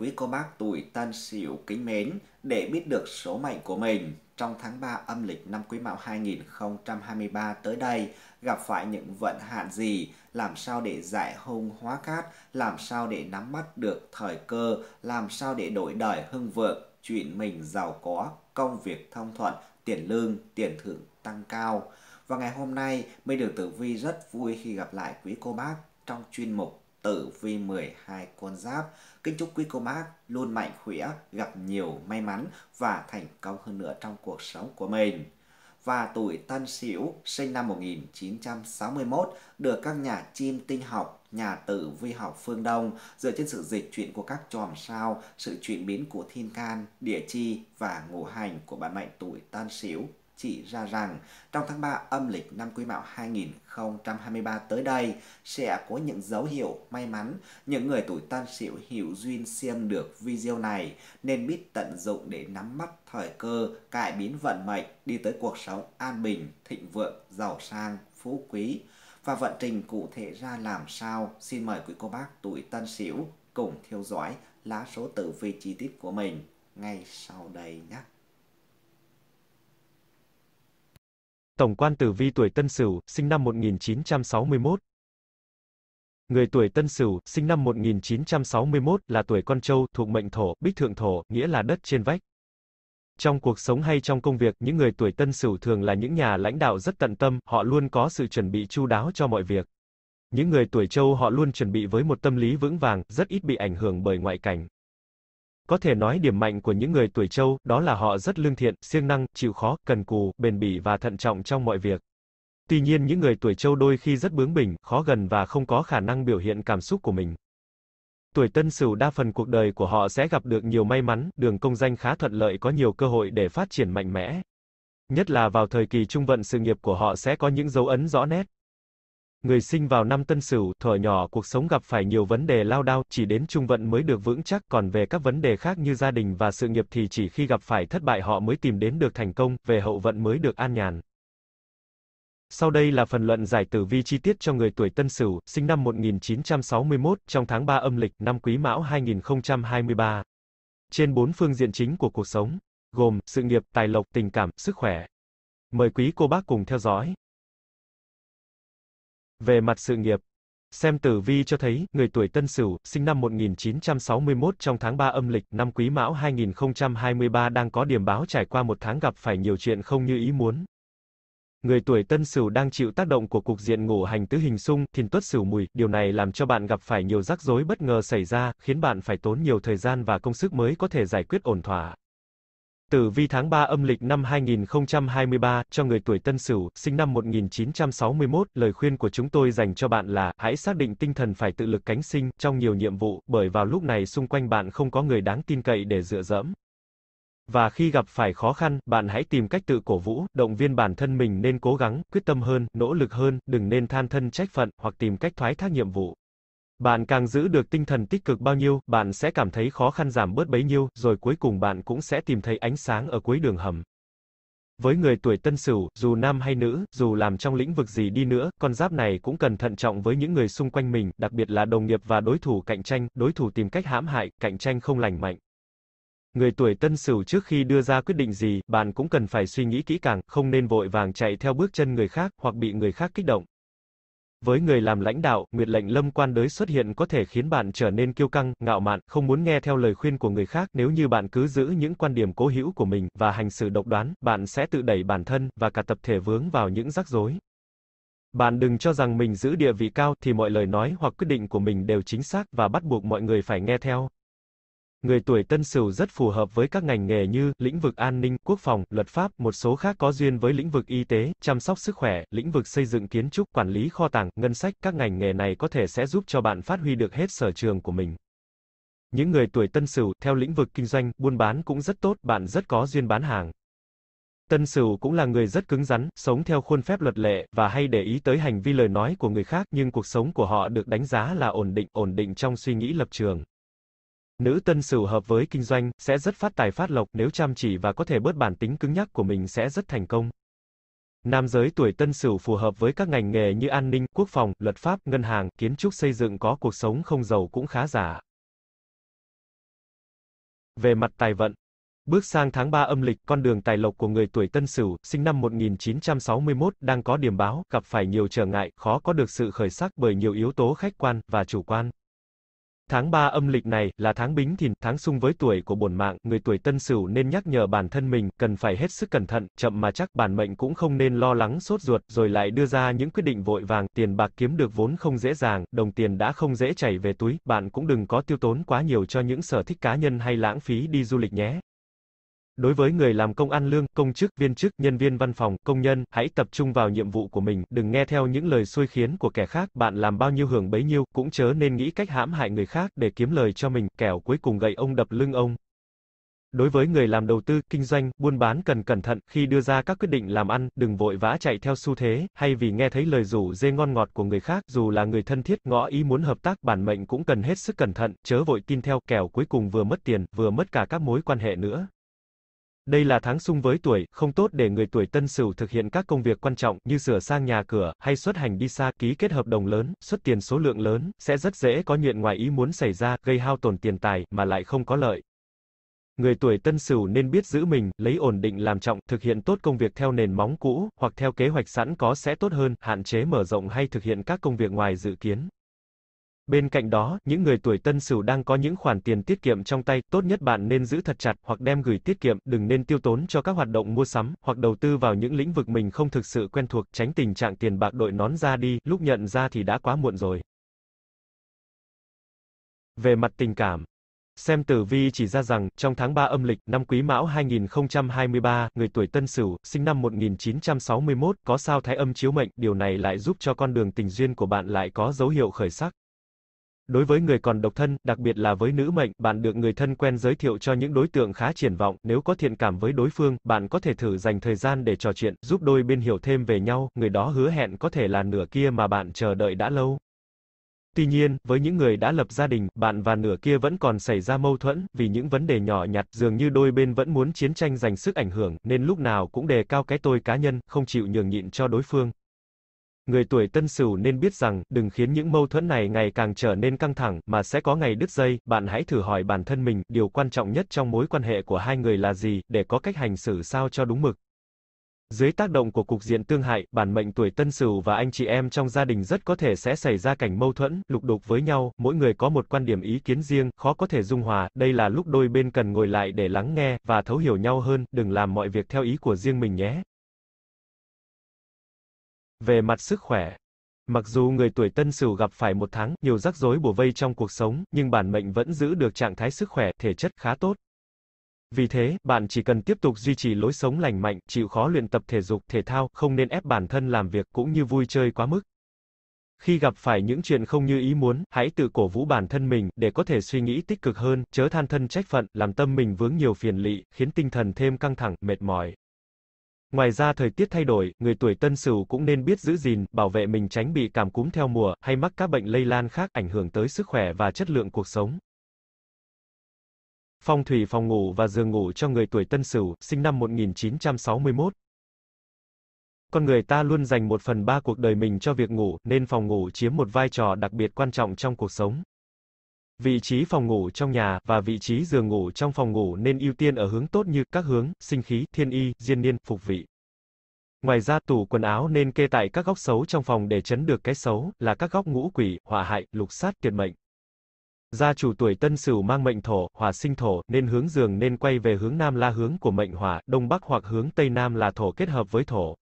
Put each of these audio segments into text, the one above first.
quý cô bác tuổi Tân Sửu kính mến để biết được số mệnh của mình trong tháng 3 âm lịch năm Quý Mão 2023 tới đây gặp phải những vận hạn gì, làm sao để giải hung hóa cát, làm sao để nắm bắt được thời cơ, làm sao để đổi đời hưng vượng, chuyện mình giàu có, công việc thông thuận, tiền lương, tiền thưởng tăng cao. Và ngày hôm nay, mình được Tử Vi rất vui khi gặp lại quý cô bác trong chuyên mục tử vi 12 con giáp. Kính chúc quý cô bác luôn mạnh khỏe, gặp nhiều may mắn và thành công hơn nữa trong cuộc sống của mình. Và tuổi Tân Sửu sinh năm 1961 được các nhà chim tinh học, nhà tử vi học phương Đông dựa trên sự dịch chuyển của các chòm sao, sự chuyển biến của thiên can, địa chi và ngũ hành của bản mệnh tuổi Tân Sửu chỉ ra rằng trong tháng 3 âm lịch năm Quý Mão 2023 tới đây sẽ có những dấu hiệu may mắn. Những người tuổi Tân Sửu hiểu duyên xem được video này nên biết tận dụng để nắm bắt thời cơ, cải biến vận mệnh đi tới cuộc sống an bình, thịnh vượng, giàu sang, phú quý. Và vận trình cụ thể ra làm sao? Xin mời quý cô bác tuổi Tân Sửu cùng theo dõi lá số tử vi chi tiết của mình ngay sau đây nhé. Tổng quan tử vi tuổi Tân Sửu, sinh năm 1961. Người tuổi Tân Sửu, sinh năm 1961 là tuổi con trâu, thuộc mệnh thổ, bích thượng thổ, nghĩa là đất trên vách. Trong cuộc sống hay trong công việc, những người tuổi Tân Sửu thường là những nhà lãnh đạo rất tận tâm, họ luôn có sự chuẩn bị chu đáo cho mọi việc. Những người tuổi trâu họ luôn chuẩn bị với một tâm lý vững vàng, rất ít bị ảnh hưởng bởi ngoại cảnh. Có thể nói điểm mạnh của những người tuổi châu đó là họ rất lương thiện, siêng năng, chịu khó, cần cù, bền bỉ và thận trọng trong mọi việc. Tuy nhiên những người tuổi châu đôi khi rất bướng bỉnh, khó gần và không có khả năng biểu hiện cảm xúc của mình. Tuổi tân sửu đa phần cuộc đời của họ sẽ gặp được nhiều may mắn, đường công danh khá thuận lợi có nhiều cơ hội để phát triển mạnh mẽ. Nhất là vào thời kỳ trung vận sự nghiệp của họ sẽ có những dấu ấn rõ nét. Người sinh vào năm Tân Sửu, thuở nhỏ cuộc sống gặp phải nhiều vấn đề lao đao, chỉ đến trung vận mới được vững chắc, còn về các vấn đề khác như gia đình và sự nghiệp thì chỉ khi gặp phải thất bại họ mới tìm đến được thành công, về hậu vận mới được an nhàn. Sau đây là phần luận giải tử vi chi tiết cho người tuổi Tân Sửu, sinh năm 1961, trong tháng 3 âm lịch, năm Quý Mão 2023. Trên bốn phương diện chính của cuộc sống, gồm sự nghiệp, tài lộc, tình cảm, sức khỏe. Mời quý cô bác cùng theo dõi. Về mặt sự nghiệp, xem tử vi cho thấy, người tuổi Tân Sửu, sinh năm 1961 trong tháng 3 âm lịch, năm Quý Mão 2023 đang có điểm báo trải qua một tháng gặp phải nhiều chuyện không như ý muốn. Người tuổi Tân Sửu đang chịu tác động của cục diện ngũ hành tứ hình xung, thìn tuất sửu mùi, điều này làm cho bạn gặp phải nhiều rắc rối bất ngờ xảy ra, khiến bạn phải tốn nhiều thời gian và công sức mới có thể giải quyết ổn thỏa. Tử vi tháng 3 âm lịch năm 2023, cho người tuổi Tân Sửu, sinh năm 1961, lời khuyên của chúng tôi dành cho bạn là, hãy xác định tinh thần phải tự lực cánh sinh, trong nhiều nhiệm vụ, bởi vào lúc này xung quanh bạn không có người đáng tin cậy để dựa dẫm. Và khi gặp phải khó khăn, bạn hãy tìm cách tự cổ vũ, động viên bản thân mình nên cố gắng, quyết tâm hơn, nỗ lực hơn, đừng nên than thân trách phận, hoặc tìm cách thoái thác nhiệm vụ. Bạn càng giữ được tinh thần tích cực bao nhiêu, bạn sẽ cảm thấy khó khăn giảm bớt bấy nhiêu, rồi cuối cùng bạn cũng sẽ tìm thấy ánh sáng ở cuối đường hầm. Với người tuổi tân sửu, dù nam hay nữ, dù làm trong lĩnh vực gì đi nữa, con giáp này cũng cần thận trọng với những người xung quanh mình, đặc biệt là đồng nghiệp và đối thủ cạnh tranh, đối thủ tìm cách hãm hại, cạnh tranh không lành mạnh. Người tuổi tân sửu trước khi đưa ra quyết định gì, bạn cũng cần phải suy nghĩ kỹ càng, không nên vội vàng chạy theo bước chân người khác, hoặc bị người khác kích động. Với người làm lãnh đạo, Nguyệt lệnh lâm quan đới xuất hiện có thể khiến bạn trở nên kiêu căng, ngạo mạn, không muốn nghe theo lời khuyên của người khác. Nếu như bạn cứ giữ những quan điểm cố hữu của mình và hành xử độc đoán, bạn sẽ tự đẩy bản thân và cả tập thể vướng vào những rắc rối. Bạn đừng cho rằng mình giữ địa vị cao thì mọi lời nói hoặc quyết định của mình đều chính xác và bắt buộc mọi người phải nghe theo. Người tuổi Tân Sửu rất phù hợp với các ngành nghề như lĩnh vực an ninh, quốc phòng, luật pháp, một số khác có duyên với lĩnh vực y tế, chăm sóc sức khỏe, lĩnh vực xây dựng kiến trúc, quản lý kho tàng, ngân sách, các ngành nghề này có thể sẽ giúp cho bạn phát huy được hết sở trường của mình. Những người tuổi Tân Sửu theo lĩnh vực kinh doanh, buôn bán cũng rất tốt, bạn rất có duyên bán hàng. Tân Sửu cũng là người rất cứng rắn, sống theo khuôn phép luật lệ và hay để ý tới hành vi lời nói của người khác, nhưng cuộc sống của họ được đánh giá là ổn định, ổn định trong suy nghĩ lập trường. Nữ tân sửu hợp với kinh doanh, sẽ rất phát tài phát lộc, nếu chăm chỉ và có thể bớt bản tính cứng nhắc của mình sẽ rất thành công. Nam giới tuổi tân sửu phù hợp với các ngành nghề như an ninh, quốc phòng, luật pháp, ngân hàng, kiến trúc xây dựng có cuộc sống không giàu cũng khá giả. Về mặt tài vận, Bước sang tháng 3 âm lịch, con đường tài lộc của người tuổi Tân Sửu, sinh năm 1961, đang có điểm báo, gặp phải nhiều trở ngại, khó có được sự khởi sắc bởi nhiều yếu tố khách quan và chủ quan. Tháng 3 âm lịch này là tháng Bính Thìn, tháng xung với tuổi của bổn mạng, người tuổi Tân Sửu nên nhắc nhở bản thân mình cần phải hết sức cẩn thận, chậm mà chắc, bản mệnh cũng không nên lo lắng sốt ruột rồi lại đưa ra những quyết định vội vàng, tiền bạc kiếm được vốn không dễ dàng, đồng tiền đã không dễ chảy về túi, bạn cũng đừng có tiêu tốn quá nhiều cho những sở thích cá nhân hay lãng phí đi du lịch nhé. Đối với người làm công ăn lương, công chức, viên chức, nhân viên văn phòng, công nhân, hãy tập trung vào nhiệm vụ của mình, đừng nghe theo những lời xui khiến của kẻ khác, bạn làm bao nhiêu hưởng bấy nhiêu, cũng chớ nên nghĩ cách hãm hại người khác để kiếm lời cho mình, kẻo cuối cùng gậy ông đập lưng ông. Đối với người làm đầu tư, kinh doanh, buôn bán cần cẩn thận khi đưa ra các quyết định làm ăn, đừng vội vã chạy theo xu thế, hay vì nghe thấy lời rủ dê ngon ngọt của người khác, dù là người thân thiết, ngõ ý muốn hợp tác bản mệnh cũng cần hết sức cẩn thận, chớ vội tin theo kẻo cuối cùng vừa mất tiền, vừa mất cả các mối quan hệ nữa. Đây là tháng sung với tuổi, không tốt để người tuổi Tân Sửu thực hiện các công việc quan trọng như sửa sang nhà cửa hay xuất hành đi xa, ký kết hợp đồng lớn, xuất tiền số lượng lớn, sẽ rất dễ có chuyện ngoài ý muốn xảy ra, gây hao tổn tiền tài mà lại không có lợi. Người tuổi Tân Sửu nên biết giữ mình, lấy ổn định làm trọng, thực hiện tốt công việc theo nền móng cũ hoặc theo kế hoạch sẵn có sẽ tốt hơn, hạn chế mở rộng hay thực hiện các công việc ngoài dự kiến. Bên cạnh đó, những người tuổi Tân Sửu đang có những khoản tiền tiết kiệm trong tay, tốt nhất bạn nên giữ thật chặt hoặc đem gửi tiết kiệm, đừng nên tiêu tốn cho các hoạt động mua sắm hoặc đầu tư vào những lĩnh vực mình không thực sự quen thuộc, tránh tình trạng tiền bạc đội nón ra đi, lúc nhận ra thì đã quá muộn rồi. Về mặt tình cảm, Xem tử vi chỉ ra rằng, trong tháng 3 âm lịch, năm Quý Mão 2023, người tuổi Tân Sửu, sinh năm 1961, có sao thái âm chiếu mệnh, điều này lại giúp cho con đường tình duyên của bạn lại có dấu hiệu khởi sắc. Đối với người còn độc thân, đặc biệt là với nữ mệnh, bạn được người thân quen giới thiệu cho những đối tượng khá triển vọng, nếu có thiện cảm với đối phương, bạn có thể thử dành thời gian để trò chuyện, giúp đôi bên hiểu thêm về nhau, người đó hứa hẹn có thể là nửa kia mà bạn chờ đợi đã lâu. Tuy nhiên, với những người đã lập gia đình, bạn và nửa kia vẫn còn xảy ra mâu thuẫn, vì những vấn đề nhỏ nhặt, dường như đôi bên vẫn muốn chiến tranh giành sức ảnh hưởng, nên lúc nào cũng đề cao cái tôi cá nhân, không chịu nhường nhịn cho đối phương. Người tuổi tân sửu nên biết rằng, đừng khiến những mâu thuẫn này ngày càng trở nên căng thẳng, mà sẽ có ngày đứt dây, bạn hãy thử hỏi bản thân mình, điều quan trọng nhất trong mối quan hệ của hai người là gì, để có cách hành xử sao cho đúng mực. Dưới tác động của cục diện tương hại, bản mệnh tuổi Tân Sửu và anh chị em trong gia đình rất có thể sẽ xảy ra cảnh mâu thuẫn, lục đục với nhau, mỗi người có một quan điểm ý kiến riêng, khó có thể dung hòa, đây là lúc đôi bên cần ngồi lại để lắng nghe và thấu hiểu nhau hơn, đừng làm mọi việc theo ý của riêng mình nhé. Về mặt sức khỏe, mặc dù người tuổi Tân Sửu gặp phải một tháng nhiều rắc rối bủa vây trong cuộc sống, nhưng bản mệnh vẫn giữ được trạng thái sức khỏe, thể chất khá tốt. Vì thế, bạn chỉ cần tiếp tục duy trì lối sống lành mạnh, chịu khó luyện tập thể dục, thể thao, không nên ép bản thân làm việc cũng như vui chơi quá mức. Khi gặp phải những chuyện không như ý muốn, hãy tự cổ vũ bản thân mình để có thể suy nghĩ tích cực hơn, chớ than thân trách phận, làm tâm mình vướng nhiều phiền lị, khiến tinh thần thêm căng thẳng, mệt mỏi. Ngoài ra thời tiết thay đổi, người tuổi Tân Sửu cũng nên biết giữ gìn, bảo vệ mình tránh bị cảm cúm theo mùa hay mắc các bệnh lây lan khác ảnh hưởng tới sức khỏe và chất lượng cuộc sống. Phong thủy phòng ngủ và giường ngủ cho người tuổi Tân Sửu, sinh năm 1961. Con người ta luôn dành một phần ba cuộc đời mình cho việc ngủ, nên phòng ngủ chiếm một vai trò đặc biệt quan trọng trong cuộc sống. Vị trí phòng ngủ trong nhà và vị trí giường ngủ trong phòng ngủ nên ưu tiên ở hướng tốt như các hướng sinh khí, thiên y, diên niên, phục vị. Ngoài ra tủ quần áo nên kê tại các góc xấu trong phòng để chấn được cái xấu là các góc ngũ quỷ, họa hại, lục sát, tuyệt mệnh. Gia chủ tuổi Tân Sửu mang mệnh thổ, hỏa sinh thổ, nên hướng giường nên quay về hướng nam là hướng của mệnh hỏa, đông bắc hoặc hướng tây nam là thổ kết hợp với thổ.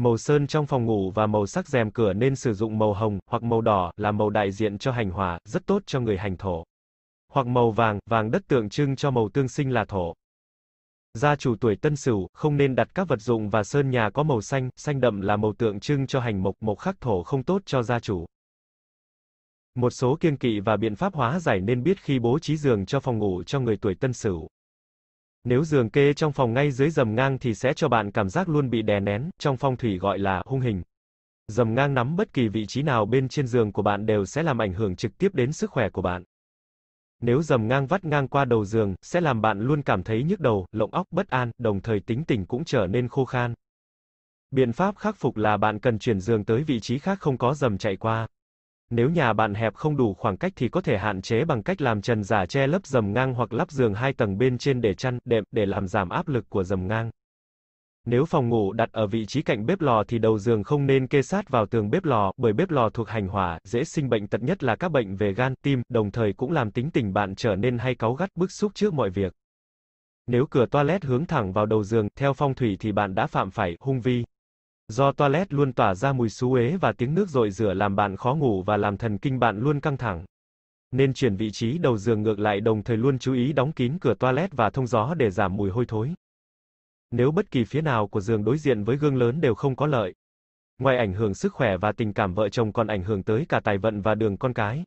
Màu sơn trong phòng ngủ và màu sắc rèm cửa nên sử dụng màu hồng hoặc màu đỏ là màu đại diện cho hành hỏa, rất tốt cho người hành thổ. Hoặc màu vàng, vàng đất tượng trưng cho màu tương sinh là thổ. Gia chủ tuổi Tân Sửu không nên đặt các vật dụng và sơn nhà có màu xanh, xanh đậm là màu tượng trưng cho hành mộc, mộc khắc thổ không tốt cho gia chủ. Một số kiêng kỵ và biện pháp hóa giải nên biết khi bố trí giường cho phòng ngủ cho người tuổi Tân Sửu. Nếu giường kê trong phòng ngay dưới dầm ngang thì sẽ cho bạn cảm giác luôn bị đè nén, trong phong thủy gọi là hung hình. Dầm ngang nắm bất kỳ vị trí nào bên trên giường của bạn đều sẽ làm ảnh hưởng trực tiếp đến sức khỏe của bạn. Nếu dầm ngang vắt ngang qua đầu giường, sẽ làm bạn luôn cảm thấy nhức đầu, lộng óc, bất an, đồng thời tính tình cũng trở nên khô khan. Biện pháp khắc phục là bạn cần chuyển giường tới vị trí khác không có dầm chạy qua. Nếu nhà bạn hẹp không đủ khoảng cách thì có thể hạn chế bằng cách làm trần giả che lấp dầm ngang hoặc lắp giường hai tầng bên trên để chăn, đệm để làm giảm áp lực của dầm ngang. Nếu phòng ngủ đặt ở vị trí cạnh bếp lò thì đầu giường không nên kê sát vào tường bếp lò, bởi bếp lò thuộc hành hỏa, dễ sinh bệnh tật nhất là các bệnh về gan, tim, đồng thời cũng làm tính tình bạn trở nên hay cáu gắt, bức xúc trước mọi việc. Nếu cửa toilet hướng thẳng vào đầu giường, theo phong thủy thì bạn đã phạm phải hung vi. Do toilet luôn tỏa ra mùi xú ế và tiếng nước rội rửa làm bạn khó ngủ và làm thần kinh bạn luôn căng thẳng. Nên chuyển vị trí đầu giường ngược lại đồng thời luôn chú ý đóng kín cửa toilet và thông gió để giảm mùi hôi thối. Nếu bất kỳ phía nào của giường đối diện với gương lớn đều không có lợi. Ngoài ảnh hưởng sức khỏe và tình cảm vợ chồng còn ảnh hưởng tới cả tài vận và đường con cái.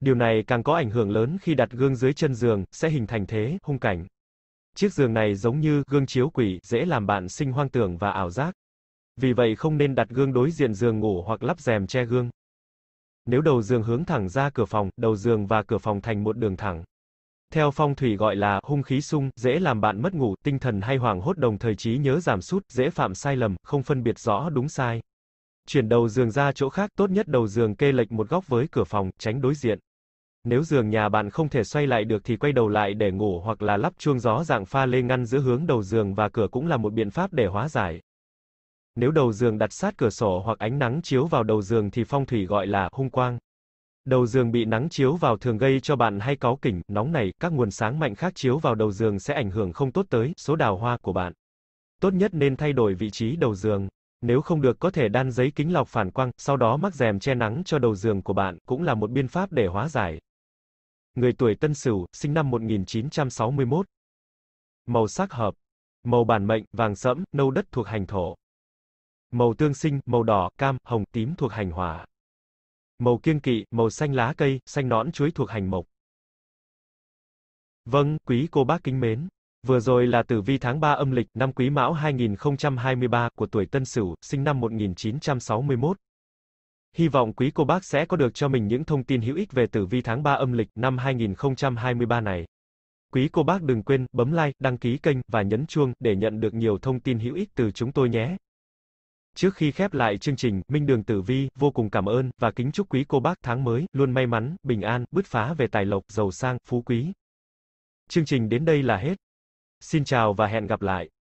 Điều này càng có ảnh hưởng lớn khi đặt gương dưới chân giường, sẽ hình thành thế, hung cảnh. Chiếc giường này giống như gương chiếu quỷ, dễ làm bạn sinh hoang tưởng và ảo giác. Vì vậy không nên đặt gương đối diện giường ngủ hoặc lắp rèm che gương. Nếu đầu giường hướng thẳng ra cửa phòng, đầu giường và cửa phòng thành một đường thẳng. Theo phong thủy gọi là hung khí sung, dễ làm bạn mất ngủ, tinh thần hay hoảng hốt đồng thời trí nhớ giảm sút, dễ phạm sai lầm, không phân biệt rõ đúng sai. Chuyển đầu giường ra chỗ khác, tốt nhất đầu giường kê lệch một góc với cửa phòng, tránh đối diện. Nếu giường nhà bạn không thể xoay lại được thì quay đầu lại để ngủ hoặc là lắp chuông gió dạng pha lê ngăn giữa hướng đầu giường và cửa cũng là một biện pháp để hóa giải. Nếu đầu giường đặt sát cửa sổ hoặc ánh nắng chiếu vào đầu giường thì phong thủy gọi là hung quang. Đầu giường bị nắng chiếu vào thường gây cho bạn hay cáu kỉnh, nóng này, các nguồn sáng mạnh khác chiếu vào đầu giường sẽ ảnh hưởng không tốt tới số đào hoa của bạn. Tốt nhất nên thay đổi vị trí đầu giường. Nếu không được có thể đan giấy kính lọc phản quang, sau đó mắc rèm che nắng cho đầu giường của bạn, cũng là một biên pháp để hóa giải. Người tuổi Tân Sửu, sinh năm 1961. Màu sắc hợp. Màu bản mệnh, vàng sẫm, nâu đất thuộc hành thổ. Màu tương sinh, màu đỏ, cam, hồng, tím thuộc hành hỏa. Màu kiêng kỵ, màu xanh lá cây, xanh nõn chuối thuộc hành mộc. Vâng, quý cô bác kính mến. Vừa rồi là tử vi tháng 3 âm lịch, năm quý mão 2023 của tuổi Tân Sửu, sinh năm 1961. Hy vọng quý cô bác sẽ có được cho mình những thông tin hữu ích về tử vi tháng 3 âm lịch năm 2023 này. Quý cô bác đừng quên bấm like, đăng ký kênh và nhấn chuông để nhận được nhiều thông tin hữu ích từ chúng tôi nhé. Trước khi khép lại chương trình, Minh Đường Tử Vi vô cùng cảm ơn và kính chúc quý cô bác tháng mới luôn may mắn, bình an, bứt phá về tài lộc, giàu sang, phú quý. Chương trình đến đây là hết. Xin chào và hẹn gặp lại.